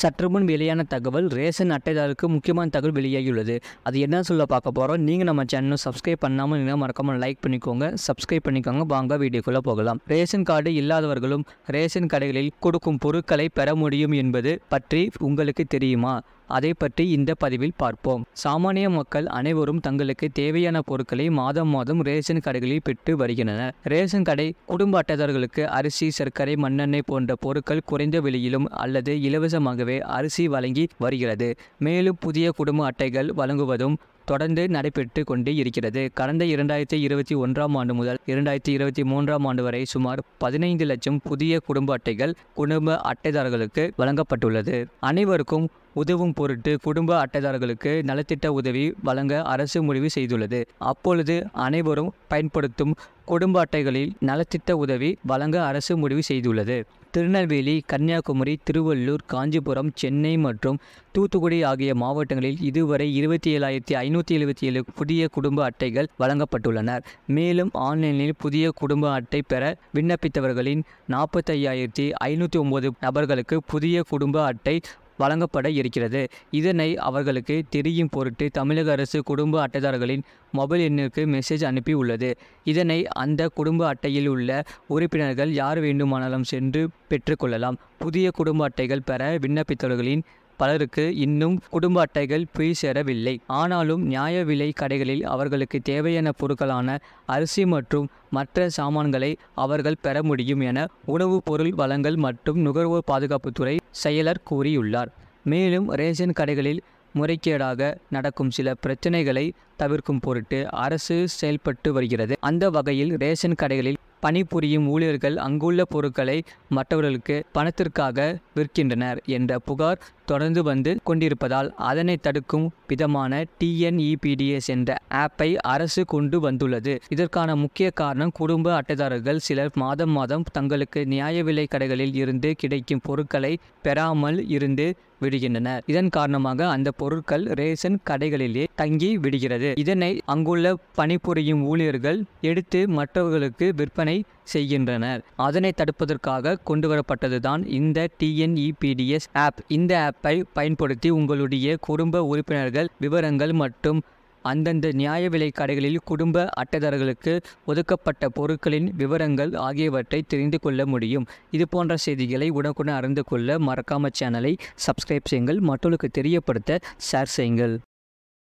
சற்று முன் வெளியான தகவல் ரேஷன் அட்டைதாருக்கு முக்கியமான தகவல் வெளியாகியுள்ளது அது என்ன சொல்ல பார்க்க போகிறோம் நீங்கள் நம்ம சேனலை சப்ஸ்கிரைப் பண்ணாமல் நீங்கள் மறக்காமல் லைக் பண்ணிக்கோங்க சப்ஸ்கிரைப் பண்ணிக்கோங்க வாங்க வீடியோக்குள்ளே போகலாம் ரேஷன் கார்டு இல்லாதவர்களும் ரேஷன் கடைகளில் கொடுக்கும் பொருட்களை பெற முடியும் என்பது பற்றி உங்களுக்கு தெரியுமா அதை பற்றி இந்த பதிவில் பார்ப்போம் சாமானிய மக்கள் அனைவரும் தங்களுக்கு தேவையான பொருட்களை மாதம் மாதம் ரேஷன் கடைகளில் பெற்று வருகின்றனர் ரேஷன் கடை குடும்ப அட்டைதாரர்களுக்கு அரிசி சர்க்கரை மண்ணெண்ணெய் போன்ற பொருட்கள் குறைந்த விலையிலும் அல்லது இலவசமாகவே அரிசி வழங்கி வருகிறது மேலும் புதிய குடும்ப அட்டைகள் வழங்குவதும் தொடர்ந்து நடைபெற்று கொண்டே இருக்கிறது கடந்த இரண்டாயிரத்தி இருபத்தி ஒன்றாம் ஆண்டு முதல் இரண்டாயிரத்தி இருபத்தி மூன்றாம் ஆண்டு வரை சுமார் பதினைந்து லட்சம் புதிய குடும்ப அட்டைகள் குடும்ப அட்டைதாரர்களுக்கு வழங்கப்பட்டுள்ளது அனைவருக்கும் உதவும் பொருட்டு குடும்ப அட்டைதாரர்களுக்கு நலத்திட்ட உதவி வழங்க அரசு முடிவு செய்துள்ளது அப்பொழுது அனைவரும் பயன்படுத்தும் குடும்ப அட்டைகளில் நலத்திட்ட உதவி வழங்க அரசு முடிவு செய்துள்ளது திருநெல்வேலி கன்னியாகுமரி திருவள்ளூர் காஞ்சிபுரம் சென்னை மற்றும் தூத்துக்குடி ஆகிய மாவட்டங்களில் இதுவரை இருபத்தி ஏழாயிரத்தி ஐநூற்றி எழுபத்தி ஏழு புதிய குடும்ப அட்டைகள் வழங்கப்பட்டுள்ளனர் மேலும் ஆன்லைனில் புதிய குடும்ப அட்டை பெற விண்ணப்பித்தவர்களின் நாற்பத்தையாயிரத்தி ஐநூற்றி ஒம்பது நபர்களுக்கு புதிய குடும்ப அட்டை வழங்கப்பட இருக்கிறது இதனை அவர்களுக்கு தெரியும் பொருட்டு தமிழக அரசு குடும்ப அட்டைதாரர்களின் மொபைல் எண்ணிற்கு மெசேஜ் அனுப்பி உள்ளது இதனை அந்த குடும்ப அட்டையில் உள்ள உறுப்பினர்கள் யார் வேண்டுமானாலும் சென்று பெற்றுக்கொள்ளலாம் புதிய குடும்ப அட்டைகள் பெற விண்ணப்பித்தவர்களின் பலருக்கு இன்னும் குடும்ப அட்டைகள் போய் சேரவில்லை ஆனாலும் நியாய விலை கடைகளில் அவர்களுக்கு தேவையான பொருட்களான அரிசி மற்றும் மற்ற சாமான்களை அவர்கள் பெற முடியும் என உணவு பொருள் வளங்கள் மற்றும் நுகர்வோர் பாதுகாப்புத்துறை செயலர் கூறியுள்ளார் மேலும் ரேஷன் கடைகளில் முறைகேடாக நடக்கும் சில பிரச்சனைகளை தவிர்க்கும் பொருட்டு அரசு செயல்பட்டு வருகிறது அந்த வகையில் ரேஷன் கடைகளில் பணிபுரியும் ஊழியர்கள் அங்குள்ள பொருட்களை மற்றவர்களுக்கு பணத்திற்காக விற்கின்றனர் என்ற புகார் தொடர்ந்து வந்து கொண்டிருப்பதால் அதனை தடுக்கும் விதமான டிஎன்இபிடிஎஸ் e என்ற ஆப்பை அரசு கொண்டு வந்துள்ளது இதற்கான முக்கிய காரணம் குடும்ப அட்டைதாரர்கள் சிலர் மாதம் மாதம் தங்களுக்கு நியாய விலை கடைகளில் இருந்து கிடைக்கும் பொருட்களை பெறாமல் இருந்து விடுகின்றனர் இதன் காரணமாக அந்த பொருட்கள் ரேஷன் கடைகளிலே தங்கி விடுகிறது இதனை அங்குள்ள பணிபுரியும் ஊழியர்கள் எடுத்து மற்றவர்களுக்கு விற்பனை செய்கின்றனர் அதனை தடுப்பதற்காக கொண்டுவரப்பட்டதுதான் இந்த டிஎன்இபிடிஎஸ் ஆப் e இந்த ஆப்பை பயன்படுத்தி உங்களுடைய குடும்ப உறுப்பினர்கள் விவரங்கள் மற்றும் அந்தந்த நியாய விலை கடைகளில் குடும்ப அட்டைதாரர்களுக்கு ஒதுக்கப்பட்ட பொருட்களின் விவரங்கள் ஆகியவற்றை தெரிந்து கொள்ள முடியும் இது போன்ற செய்திகளை உடனுக்குடன் அறிந்து கொள்ள மறக்காம சேனலை சப்ஸ்கிரைப் செய்யுங்கள் மற்றவர்களுக்கு தெரியப்படுத்த ஷேர் செய்யுங்கள்